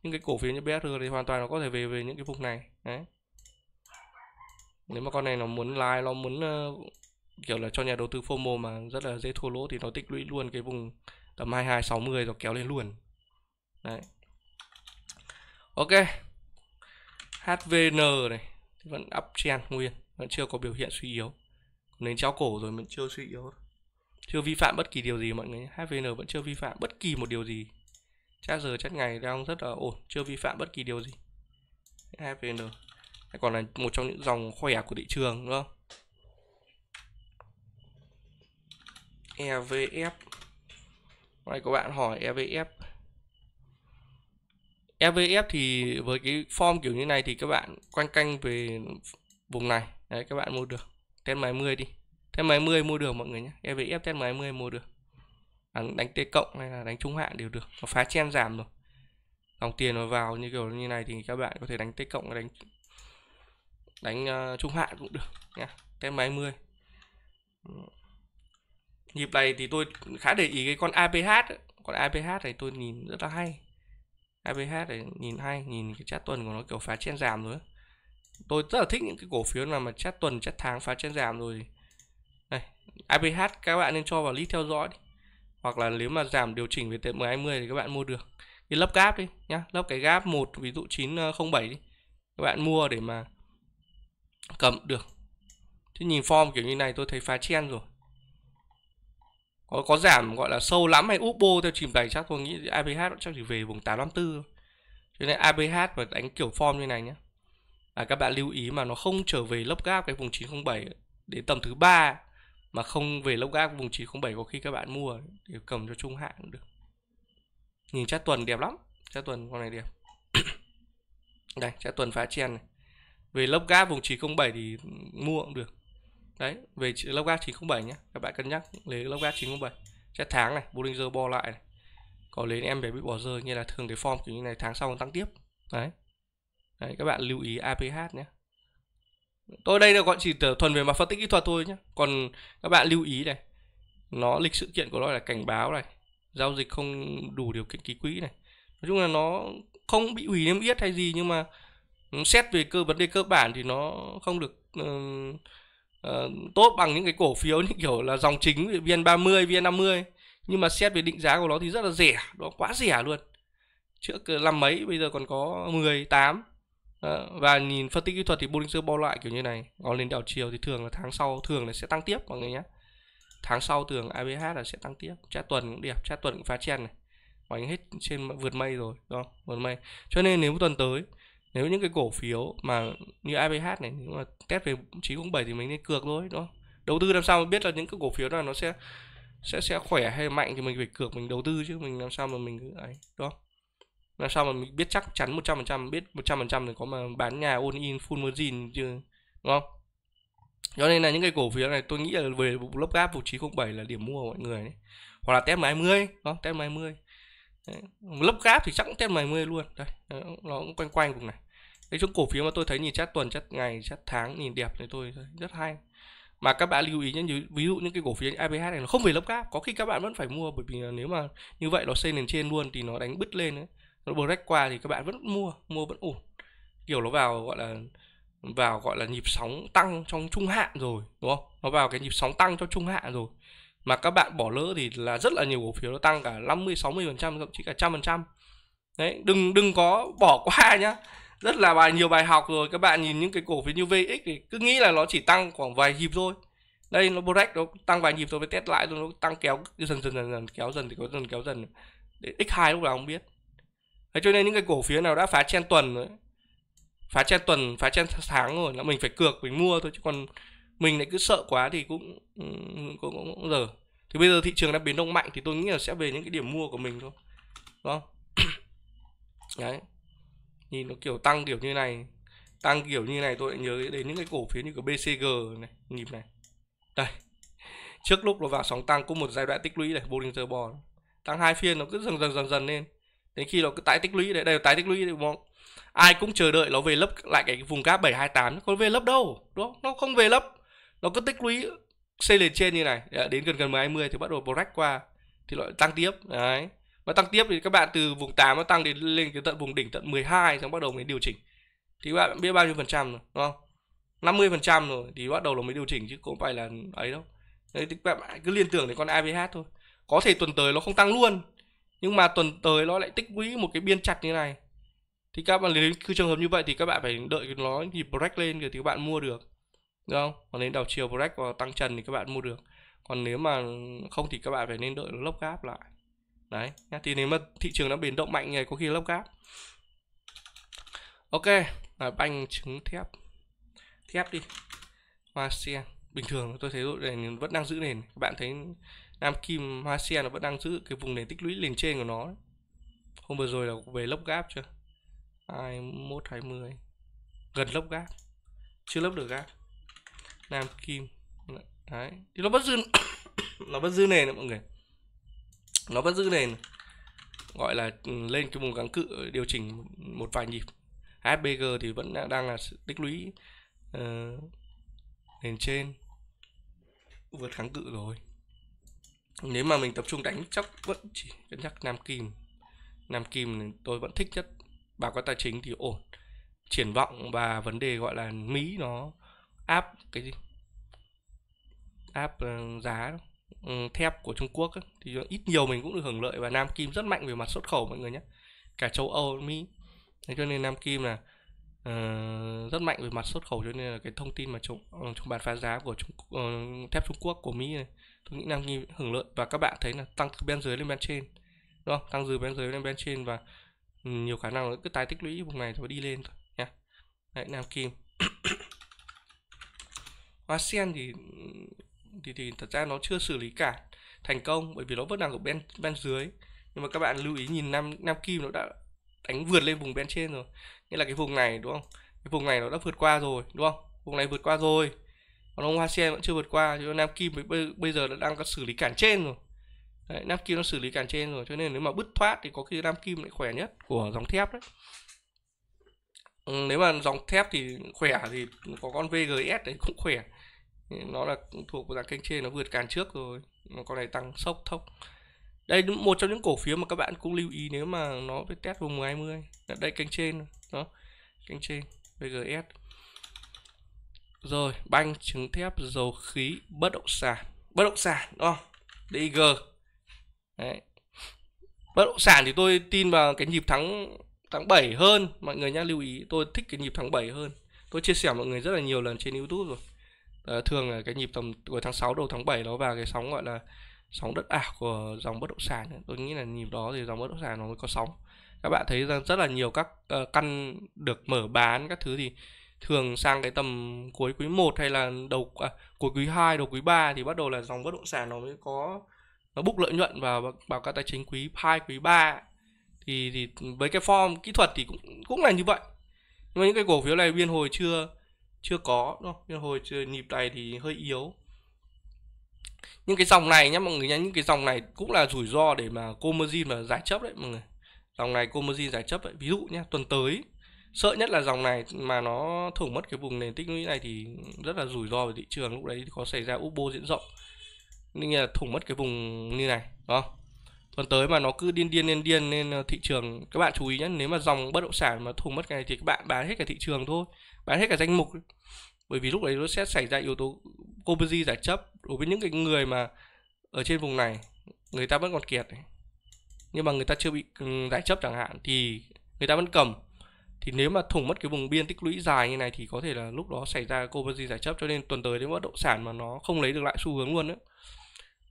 những cái cổ phiếu như BR thì hoàn toàn nó có thể về về những cái vùng này đấy nếu mà con này nó muốn lái nó muốn ờ, kiểu là cho nhà đầu tư FOMO mà rất là dễ thua lỗ thì nó tích lũy luôn cái vùng tầm 2260 rồi kéo lên luôn đấy ok HVN này vẫn uptrend nguyên nó chưa có biểu hiện suy yếu còn đến treo cổ rồi mình chưa suy yếu chưa vi phạm bất kỳ điều gì mọi người hvn vẫn chưa vi phạm bất kỳ một điều gì chắc giờ chắc ngày đang rất là ổn chưa vi phạm bất kỳ điều gì hvn hay còn là một trong những dòng khỏe của thị trường đúng không EVF Hôm nay có bạn hỏi EVF EVF thì với cái form kiểu như này thì các bạn quanh canh về vùng này đấy các bạn mua được test máy 10 đi test máy 10 mua được mọi người nhé EVF test máy 10 mua được đánh, đánh T cộng hay là đánh trung hạn đều được nó phá chen giảm rồi dòng tiền nó vào như kiểu như này thì các bạn có thể đánh T cộng đánh đánh uh, trung hạn cũng được nhá test máy 10 nhịp này thì tôi khá để ý cái con APH con APH này tôi nhìn rất là hay APH này nhìn hay nhìn cái chat tuần của nó kiểu phá chen giảm rồi ấy tôi rất là thích những cái cổ phiếu nào mà chát tuần chát tháng phá trên giảm rồi này IPH các bạn nên cho vào list theo dõi đi. hoặc là nếu mà giảm điều chỉnh về tận 1020 thì các bạn mua được đi lấp gap đi nhá lấp cái gap một ví dụ 907 ờ, đi các bạn mua để mà cầm được chứ nhìn form kiểu như này tôi thấy phá chen rồi có có giảm gọi là sâu lắm hay upo theo chìm đẩy chắc tôi nghĩ ABH chắc chỉ về vùng 854 thôi. Cho nên iph và đánh kiểu form như này nhé là các bạn lưu ý mà nó không trở về lốc gap cái vùng 907 đến tầm thứ ba mà không về lốc gap vùng 907 có khi các bạn mua để cầm cho trung hạn được nhìn chát tuần đẹp lắm chát tuần con này đẹp đây chát tuần phá chen này về lốc gap vùng 907 thì mua cũng được đấy về lốc gap 907 nhé các bạn cân nhắc lấy lốc gap 907 chát tháng này Bollinger bo lại này có lấy em bé bị bỏ rơi như là thường cái form kiểu như này tháng sau tăng tiếp đấy đấy các bạn lưu ý APH nhé tôi đây là gọi chỉ thuần về mặt phân tích kỹ thuật thôi nhé còn các bạn lưu ý này nó lịch sự kiện của nó là cảnh báo này giao dịch không đủ điều kiện ký quỹ này nói chung là nó không bị hủy niêm yết hay gì nhưng mà xét về cơ vấn đề cơ bản thì nó không được uh, uh, tốt bằng những cái cổ phiếu như kiểu là dòng chính VN30, VN50 nhưng mà xét về định giá của nó thì rất là rẻ, nó quá rẻ luôn. Trước năm mấy bây giờ còn có 18 Ờ, và nhìn phân tích kỹ thuật thì bullish Bollinger bo loại kiểu như này nó lên đảo chiều thì thường là tháng sau thường là sẽ tăng tiếp mọi người nhé tháng sau thường ABH là sẽ tăng tiếp chat tuần cũng đẹp chat tuần cũng phá chen này đánh hết trên vượt mây rồi đúng không vượt mây cho nên nếu tuần tới nếu những cái cổ phiếu mà như ABH này nếu mà test về chín bảy thì mình nên cược thôi đúng không đầu tư làm sao biết là những cái cổ phiếu nào nó sẽ sẽ sẽ khỏe hay mạnh thì mình phải cược mình đầu tư chứ mình làm sao mà mình ấy đúng không làm sao mà mình biết chắc chắn 100% biết 100% là có mà bán nhà ôn in full margin chứ đúng không cho nên là những cái cổ phiếu này tôi nghĩ là về vụ lốc gap vụ 907 là điểm mua của mọi người đấy. hoặc là tem 20 đó tem 20 đấy. lốc gap thì chắc cũng tem 20 luôn đây nó cũng quanh quanh cùng này cái chúng cổ phiếu mà tôi thấy nhìn chát tuần chát ngày chát tháng nhìn đẹp thì tôi thấy rất hay mà các bạn lưu ý nhé ví dụ những cái cổ phiếu ABH này nó không về lốc gap có khi các bạn vẫn phải mua bởi vì nếu mà như vậy nó xây nền trên luôn thì nó đánh bứt lên đấy nó break qua thì các bạn vẫn mua mua vẫn ổn kiểu nó vào gọi là vào gọi là nhịp sóng tăng trong trung hạn rồi đúng không nó vào cái nhịp sóng tăng trong trung hạn rồi mà các bạn bỏ lỡ thì là rất là nhiều cổ phiếu nó tăng cả 50 60 phần trăm thậm chí cả trăm phần trăm đấy đừng đừng có bỏ qua nhá rất là bài nhiều bài học rồi các bạn nhìn những cái cổ phiếu như VX thì cứ nghĩ là nó chỉ tăng khoảng vài nhịp thôi đây nó break nó tăng vài nhịp rồi mới test lại rồi nó tăng kéo dần dần dần dần kéo dần thì có dần kéo dần để x2 lúc nào không biết Thế cho nên những cái cổ phiếu nào đã phá chen tuần rồi phá chen tuần phá chen tháng rồi là mình phải cược mình mua thôi chứ còn mình lại cứ sợ quá thì cũng ừ, cũng, cũng, cũng giờ thì bây giờ thị trường đã biến động mạnh thì tôi nghĩ là sẽ về những cái điểm mua của mình thôi đúng không đấy nhìn nó kiểu tăng kiểu như này tăng kiểu như này tôi lại nhớ đến những cái cổ phiếu như của BCG này nhịp này đây trước lúc nó vào sóng tăng cũng một giai đoạn tích lũy này Bollinger Bond tăng hai phiên nó cứ dần dần dần dần lên đến khi nó cứ tái tích lũy đấy đây là tái tích lũy đấy đúng không ai cũng chờ đợi nó về lấp lại cái vùng cáp 728 nó có về lấp đâu đúng không? nó không về lấp nó cứ tích lũy xây lên trên như này đến gần gần 1020 thì bắt đầu break qua thì nó tăng tiếp đấy nó tăng tiếp thì các bạn từ vùng 8 nó tăng đến lên cái tận vùng đỉnh tận 12 xong bắt đầu mới điều chỉnh thì các bạn biết bao nhiêu phần trăm rồi đúng không 50 phần trăm rồi thì bắt đầu nó mới điều chỉnh chứ cũng phải là ấy đâu đấy thì các bạn cứ liên tưởng đến con AVH thôi có thể tuần tới nó không tăng luôn nhưng mà tuần tới nó lại tích lũy một cái biên chặt như này thì các bạn nếu cứ trường hợp như vậy thì các bạn phải đợi nó thì break lên rồi thì các bạn mua được đúng không còn đến đầu chiều break và tăng trần thì các bạn mua được còn nếu mà không thì các bạn phải nên đợi nó lốc gáp lại đấy nhá. thì nếu mà thị trường nó biến động mạnh này có khi lốc gáp ok là banh trứng thép thép đi hoa xe bình thường tôi thấy đội này vẫn đang giữ nền các bạn thấy Nam Kim Hoa Sen nó vẫn đang giữ cái vùng nền tích lũy lên trên của nó hôm vừa rồi là về lốc gáp chưa 21 20 gần lốc gáp, chưa lốc được gáp. Nam Kim đấy thì nó vẫn dư nó vẫn dư nền nè mọi người nó vẫn dư nền gọi là ừ, lên cái vùng kháng cự điều chỉnh một vài nhịp HBG thì vẫn đang là tích lũy uh, nền trên vượt kháng cự rồi nếu mà mình tập trung đánh chắc vẫn chỉ cân nhắc nam kim nam kim tôi vẫn thích nhất bà có tài chính thì ổn triển vọng và vấn đề gọi là mỹ nó áp cái gì áp ờ, giá ừ, thép của Trung Quốc ấy, thì ít nhiều mình cũng được hưởng lợi và Nam Kim rất mạnh về mặt xuất khẩu mọi người nhé cả châu Âu Mỹ thế cho nên Nam Kim là uh, rất mạnh về mặt xuất khẩu cho nên là cái thông tin mà chống ờ, chống bán phá giá của Trung, uh, thép Trung Quốc của Mỹ này tôi nghĩ nam nghi hưởng lợi và các bạn thấy là tăng từ bên dưới lên bên trên đúng không tăng từ bên dưới lên bên trên và ừ, nhiều khả năng nó cứ tái tích lũy vùng này rồi đi lên thôi nha đấy nam kim hoa sen thì thì thì thật ra nó chưa xử lý cả thành công bởi vì nó vẫn đang ở bên bên dưới nhưng mà các bạn lưu ý nhìn nam nam kim nó đã đánh vượt lên vùng bên trên rồi nghĩa là cái vùng này đúng không cái vùng này nó đã vượt qua rồi đúng không vùng này vượt qua rồi còn ông Hacien vẫn chưa vượt qua cho Nam Kim bây giờ đã đang có xử lý cản trên rồi đấy, Nam Kim nó xử lý cản trên rồi cho nên nếu mà bứt thoát thì có khi Nam Kim lại khỏe nhất của dòng thép đấy ừ, nếu mà dòng thép thì khỏe thì có con VGS đấy cũng khỏe ừ, nó là thuộc dạng kênh trên nó vượt cản trước rồi con này tăng sốc thốc đây một trong những cổ phiếu mà các bạn cũng lưu ý nếu mà nó test vùng 20 đây kênh trên đó kênh trên VGS rồi banh trứng thép dầu khí bất động sản bất động sản đúng không DG Đấy. bất động sản thì tôi tin vào cái nhịp tháng tháng 7 hơn mọi người nhá lưu ý tôi thích cái nhịp tháng 7 hơn tôi chia sẻ mọi người rất là nhiều lần trên YouTube rồi à, thường là cái nhịp tầm của tháng 6 đầu tháng 7 nó vào cái sóng gọi là sóng đất ảo của dòng bất động sản tôi nghĩ là nhịp đó thì dòng bất động sản nó mới có sóng các bạn thấy rằng rất là nhiều các uh, căn được mở bán các thứ thì thường sang cái tầm cuối quý 1 hay là đầu à, cuối quý 2, đầu quý 3 thì bắt đầu là dòng bất động sản nó mới có nó búc lợi nhuận vào báo cáo tài chính quý 2, quý 3 thì thì với cái form kỹ thuật thì cũng cũng là như vậy. Nhưng mà những cái cổ phiếu này biên hồi chưa chưa có đâu, biên hồi chưa, nhịp này thì hơi yếu. Những cái dòng này nhá mọi người nhá, những cái dòng này cũng là rủi ro để mà Comergin mà giải chấp đấy mọi người. Dòng này Comergin giải chấp đấy. Ví dụ nhá, tuần tới sợ nhất là dòng này mà nó thủng mất cái vùng nền tích lũy này thì rất là rủi ro về thị trường lúc đấy có xảy ra upbo diễn rộng nên là thủng mất cái vùng như này đó tuần tới mà nó cứ điên điên điên điên nên ờ, thị trường các bạn chú ý nhé nếu mà dòng bất động sản mà thủng mất cái này thì các bạn bán hết cả thị trường thôi bán hết cả danh mục bởi vì lúc đấy nó sẽ xảy ra yếu tố Kobuzi giải chấp đối với những cái người mà ở trên vùng này người ta vẫn còn kiệt nhưng mà người ta chưa bị ừ, giải chấp chẳng hạn thì người ta vẫn cầm thì nếu mà thủng mất cái vùng biên tích lũy dài như này thì có thể là lúc đó xảy ra cô conversion giải chấp cho nên tuần tới nếu bất động sản mà nó không lấy được lại xu hướng luôn đấy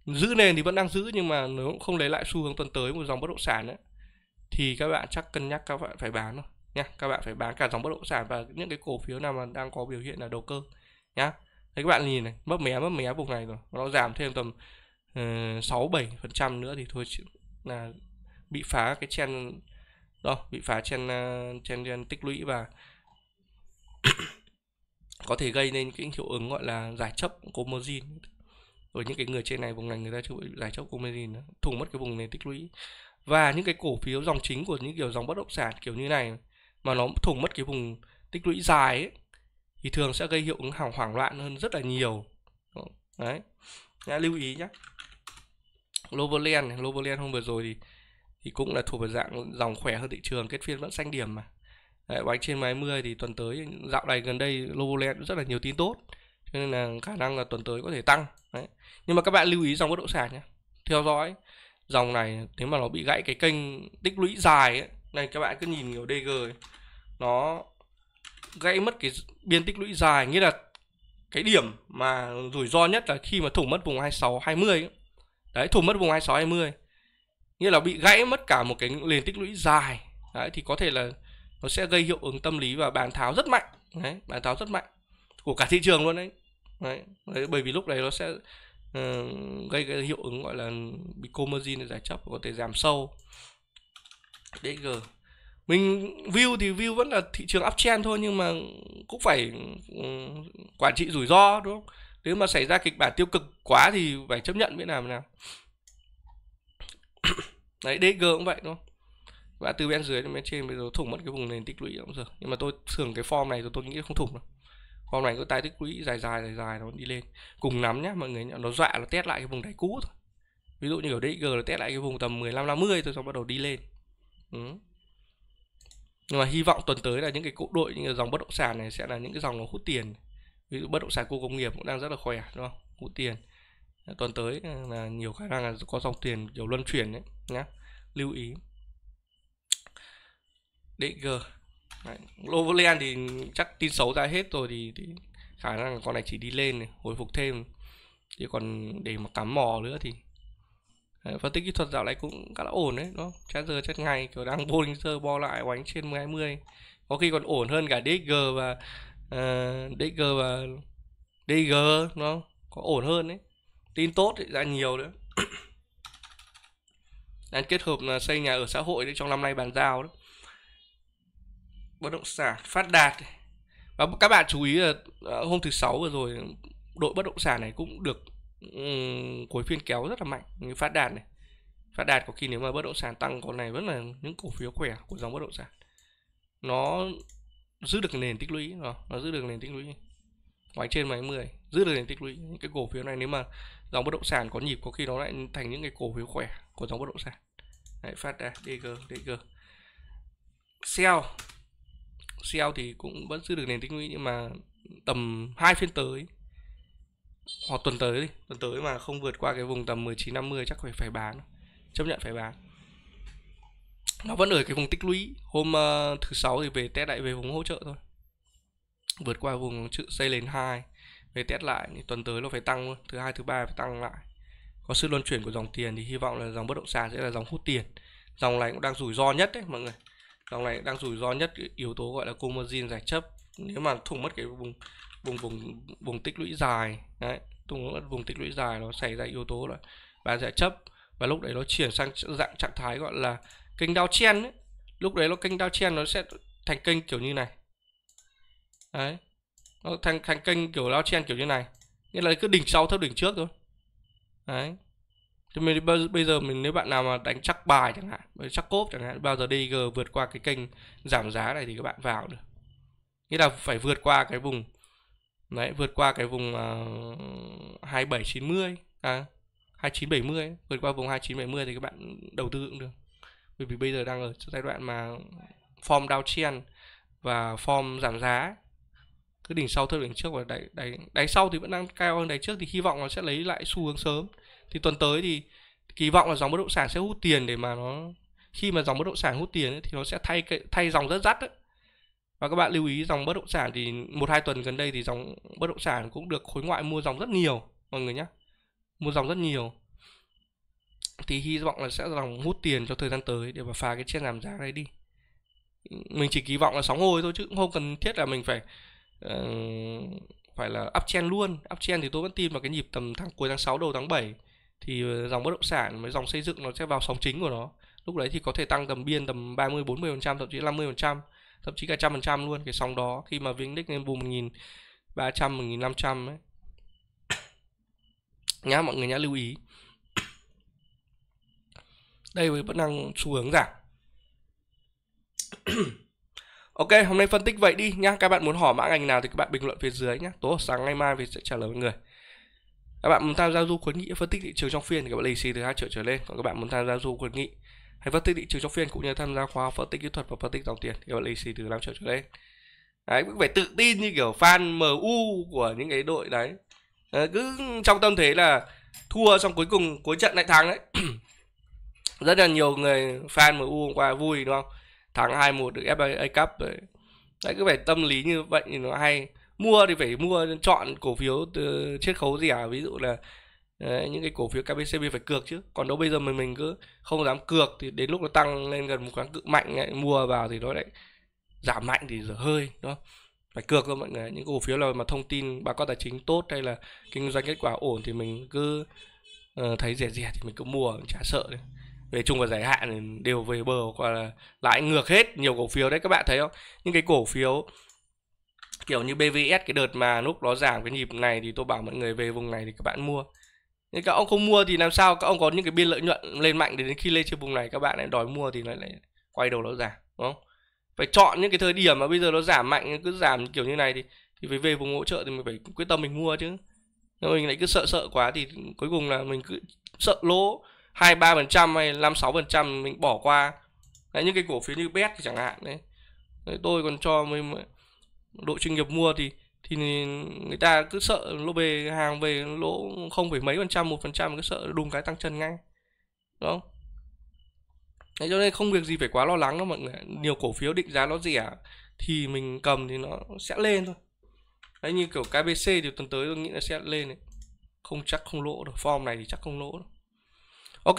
giữ nền thì vẫn đang giữ nhưng mà nếu không lấy lại xu hướng tuần tới một dòng bất động sản ấy, thì các bạn chắc cân nhắc các bạn phải bán thôi nha các bạn phải bán cả dòng bất động sản và những cái cổ phiếu nào mà đang có biểu hiện là đầu cơ nhá thấy các bạn nhìn này mất mé mất mé vùng này rồi nó giảm thêm tầm ờ, sáu bảy phần trăm nữa thì thôi là bị phá cái chen rồi bị phá trên ờ, trên trên tích lũy và có thể gây nên cái hiệu ứng gọi là giải chấp comozin ở những cái người trên này vùng này người ta chưa giải chấp comozin thủng mất cái vùng này tích lũy và những cái cổ phiếu dòng chính của những kiểu dòng bất động sản kiểu như này mà nó thủng mất cái vùng tích lũy dài ấy, thì thường sẽ gây hiệu ứng hào hoảng loạn hơn rất là nhiều đấy Đã lưu ý nhé Loverland Loverland hôm vừa rồi thì thì cũng là thuộc về dạng dòng khỏe hơn thị trường kết phiên vẫn xanh điểm mà Đấy, anh trên máy 10 thì tuần tới dạo này gần đây Lovoland rất là nhiều tin tốt cho nên là khả năng là tuần tới có thể tăng Đấy. nhưng mà các bạn lưu ý dòng bất động sản nhé theo dõi dòng này nếu mà nó bị gãy cái kênh tích lũy dài ấy, này các bạn cứ nhìn nhiều DG ấy, nó gãy mất cái biên tích lũy dài nghĩa là cái điểm mà rủi ro nhất là khi mà thủng mất vùng 26 20 ấy. đấy thủng mất vùng 26 20 như là bị gãy mất cả một cái nền tích lũy dài đấy thì có thể là nó sẽ gây hiệu ứng tâm lý và bán tháo rất mạnh đấy bán tháo rất mạnh của cả thị trường luôn đấy, đấy. đấy bởi vì lúc này nó sẽ uh, gây cái hiệu ứng gọi là bị commodity giải chấp có thể giảm sâu DG mình view thì view vẫn là thị trường uptrend thôi nhưng mà cũng phải ừ, quản trị rủi ro đúng không nếu mà xảy ra kịch bản tiêu cực quá thì phải chấp nhận biết làm nào đấy DG cũng vậy đúng không và từ bên dưới đến bên trên bây giờ thủng mất cái vùng nền tích lũy cũng được nhưng mà tôi thường cái form này rồi tôi nghĩ không thủng đâu form này cứ tái tích lũy dài dài dài dài nó đi lên cùng nắm nhá mọi người nhá nó dọa nó test lại cái vùng đáy cũ thôi ví dụ như ở DG nó test lại cái vùng tầm 15 50 thôi xong bắt đầu đi lên ừ. nhưng mà hy vọng tuần tới là những cái cỗ đội như dòng bất động sản này sẽ là những cái dòng nó hút tiền ví dụ bất động sản khu công nghiệp cũng đang rất là khỏe đúng không hút tiền tuần tới ừ, là nhiều khả năng là có dòng tiền kiểu luân chuyển đấy nhá lưu ý DG Lovolean thì chắc tin xấu ra hết rồi thì, thì khả năng là con này chỉ đi lên này, hồi phục thêm chứ còn để mà cắm mò nữa thì à, phân tích kỹ thuật dạo này cũng khá là ổn đấy nó chắc giờ chắc ngày kiểu đang Bollinger bo lại oánh trên 20 có khi còn ổn hơn cả DG và uh, à, DG và DG nó có ổn hơn đấy tin tốt thì ra nhiều nữa đang kết hợp là xây nhà ở xã hội đấy trong năm nay bàn giao đó bất động sản phát đạt và các bạn chú ý là à, hôm thứ sáu vừa rồi đội bất động sản này cũng được um, cuối phiên kéo rất là mạnh như phát đạt này phát đạt có khi nếu mà bất động sản tăng con này vẫn là những cổ phiếu khỏe của dòng bất động sản nó giữ được nền tích lũy rồi ờ, nó giữ được nền tích lũy ngoài trên máy 10 giữ được nền tích lũy những cái cổ phiếu này nếu mà dòng bất động sản có nhịp có khi nó lại thành những cái cổ phiếu khỏe của dòng bất động sản Đấy, phát ra DG DG Sell Sell thì cũng vẫn giữ được nền tích lũy nhưng mà tầm hai phiên tới hoặc tuần tới đi tuần tới mà không vượt qua cái vùng tầm 1950 chắc phải phải bán chấp nhận phải bán nó vẫn ở cái vùng tích lũy hôm uh, thứ sáu thì về test lại về vùng hỗ trợ thôi vượt qua vùng chữ xây lên hai về test lại thì tuần tới nó phải tăng luôn thứ hai thứ ba phải tăng lại có sự luân chuyển của dòng tiền thì hy vọng là dòng bất động sản sẽ là dòng hút tiền dòng này cũng đang rủi ro nhất đấy mọi người dòng này đang rủi ro nhất yếu tố gọi là comargin giải chấp nếu mà thủng mất cái vùng vùng vùng vùng tích lũy dài đấy thủng mất vùng tích lũy dài nó xảy ra yếu tố là bán giải chấp và lúc đấy nó chuyển sang dạng trạng thái gọi là kênh đao chen lúc đấy nó kênh đao chen nó sẽ thành kênh kiểu như này đấy nó thành thành kênh kiểu lao chen kiểu như này nghĩa là cứ đỉnh sau thấp đỉnh trước thôi đấy thì mình bây giờ mình nếu bạn nào mà đánh chắc bài chẳng hạn chắc cốp chẳng hạn bao giờ DG vượt qua cái kênh giảm giá này thì các bạn vào được nghĩa là phải vượt qua cái vùng đấy vượt qua cái vùng ờ, hai bảy chín mươi à, hai chín bảy mươi vượt qua vùng hai chín bảy mươi thì các bạn đầu tư cũng được bởi vì bây giờ đang ở giai đoạn mà form downtrend và form giảm giá cứ đỉnh sau thôi, đỉnh trước và đáy, đáy, đáy sau thì vẫn đang cao hơn đáy trước thì hy vọng nó sẽ lấy lại xu hướng sớm thì tuần tới thì kỳ vọng là dòng bất động sản sẽ hút tiền để mà nó khi mà dòng bất động sản hút tiền ấy, thì nó sẽ thay thay dòng rất rắt ấy. và các bạn lưu ý dòng bất động sản thì một hai tuần gần đây thì dòng bất động sản cũng được khối ngoại mua dòng rất nhiều mọi người nhé mua dòng rất nhiều thì hy vọng là sẽ dòng hút tiền cho thời gian tới để mà phá cái trên giảm giá này đi mình chỉ kỳ vọng là sóng hồi thôi chứ không cần thiết là mình phải Ờ, phải là uptrend luôn uptrend thì tôi vẫn tin vào cái nhịp tầm tháng cuối tháng 6 đầu tháng 7 thì ờ, dòng bất động sản với dòng xây dựng nó sẽ vào sóng chính của nó lúc đấy thì có thể tăng tầm biên tầm 30 40 phần trăm thậm chí 50 phần trăm thậm chí cả trăm phần trăm luôn cái sóng đó khi mà vĩnh index lên vùng 1300 1500 ấy nhá mọi người nhá lưu ý đây với vẫn đang xu hướng giảm Ok, hôm nay phân tích vậy đi nhá. Các bạn muốn hỏi mã ngành nào thì các bạn bình luận phía dưới nhá. Tối sáng ngày mai mình sẽ trả lời mọi người. Các bạn muốn tham gia du khuyến nghị phân tích thị trường trong phiên thì các bạn lì xì từ 2 triệu trở lên. Còn các bạn muốn tham gia du khuyến nghị hay phân tích thị trường trong phiên cũng như tham gia khóa phân tích kỹ thuật và phân tích dòng tiền thì các bạn lì xì từ 5 triệu trở lên. Đấy, cũng phải tự tin như kiểu fan MU của những cái đội đấy. À, cứ trong tâm thế là thua xong cuối cùng cuối trận lại thắng đấy. Rất là nhiều người fan MU hôm qua vui đúng không? thắng 2-1 được FA Cup rồi đấy cứ phải tâm lý như vậy thì nó hay mua thì phải mua chọn cổ phiếu chiết khấu rẻ à? ví dụ là đấy, những cái cổ phiếu KBCB phải cược chứ còn đâu bây giờ mình mình cứ không dám cược thì đến lúc nó tăng lên gần một kháng cự mạnh lại mua vào thì nó lại giảm mạnh thì giờ hơi đó phải cược thôi mọi người những cổ phiếu nào mà thông tin báo cáo tài chính tốt hay là kinh doanh kết quả ổn thì mình cứ uh, thấy rẻ rẻ thì mình cứ mua chả sợ đấy về chung và dài hạn đều về bờ hoặc là lãi ngược hết nhiều cổ phiếu đấy các bạn thấy không những cái cổ phiếu kiểu như BVS cái đợt mà lúc nó giảm cái nhịp này thì tôi bảo mọi người về vùng này thì các bạn mua nhưng các ông không mua thì làm sao các ông có những cái biên lợi nhuận lên mạnh đến khi lên trên vùng này các bạn lại đòi mua thì nó lại quay đầu nó giảm đúng không phải chọn những cái thời điểm mà bây giờ nó giảm mạnh cứ giảm kiểu như này thì thì phải về vùng hỗ trợ thì mình phải quyết tâm mình mua chứ nếu mình lại cứ sợ sợ quá thì cuối cùng là mình cứ sợ lỗ hai ba phần trăm hay năm sáu phần trăm mình bỏ qua đấy, những cái cổ phiếu như bet chẳng hạn đấy. đấy tôi còn cho mình đội chuyên nghiệp mua thì thì người ta cứ sợ lỗ về hàng về lỗ không phải mấy phần trăm một phần trăm cứ sợ đùng cái tăng chân ngay đúng không Đấy, cho nên không việc gì phải quá lo lắng đâu mọi người nhiều cổ phiếu định giá nó rẻ thì mình cầm thì nó sẽ lên thôi đấy như kiểu KBC thì tuần tới tôi nghĩ là sẽ lên đấy, không chắc không lỗ được form này thì chắc không lỗ đâu Ok,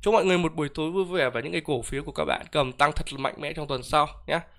chúc mọi người một buổi tối vui vẻ và những cái cổ phiếu của các bạn cầm tăng thật mạnh mẽ trong tuần sau nhé.